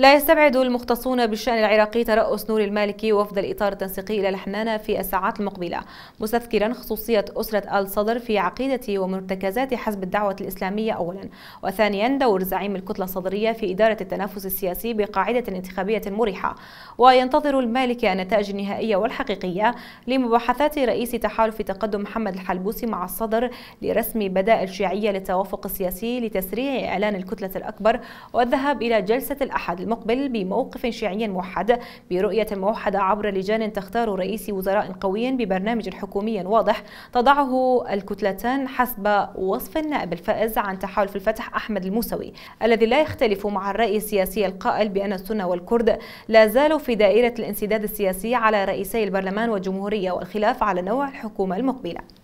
لا يستبعد المختصون بالشأن العراقي ترأس نور المالكي وفد الإطار التنسيقي إلى الحنانة في الساعات المقبلة مستذكرا خصوصية أسرة آل صدر في عقيدة ومرتكزات حزب الدعوة الإسلامية أولا وثانيا دور زعيم الكتلة الصدرية في إدارة التنافس السياسي بقاعدة انتخابية مريحة وينتظر المالكي النتائج النهائية والحقيقية لمباحثات رئيس تحالف تقدم محمد الحلبوسي مع الصدر لرسم بدائل شيعية للتوافق السياسي لتسريع إعلان الكتلة الأكبر والذهاب إلى جلسة الأحد المقبل بموقف شيعي موحد برؤية موحدة عبر لجان تختار رئيس وزراء قوي ببرنامج حكومي واضح تضعه الكتلتان حسب وصف النائب الفائز عن تحالف الفتح أحمد الموسوي الذي لا يختلف مع الرأي السياسي القائل بأن السنة والكرد لا زالوا في دائرة الانسداد السياسي على رئيسي البرلمان والجمهورية والخلاف على نوع الحكومة المقبلة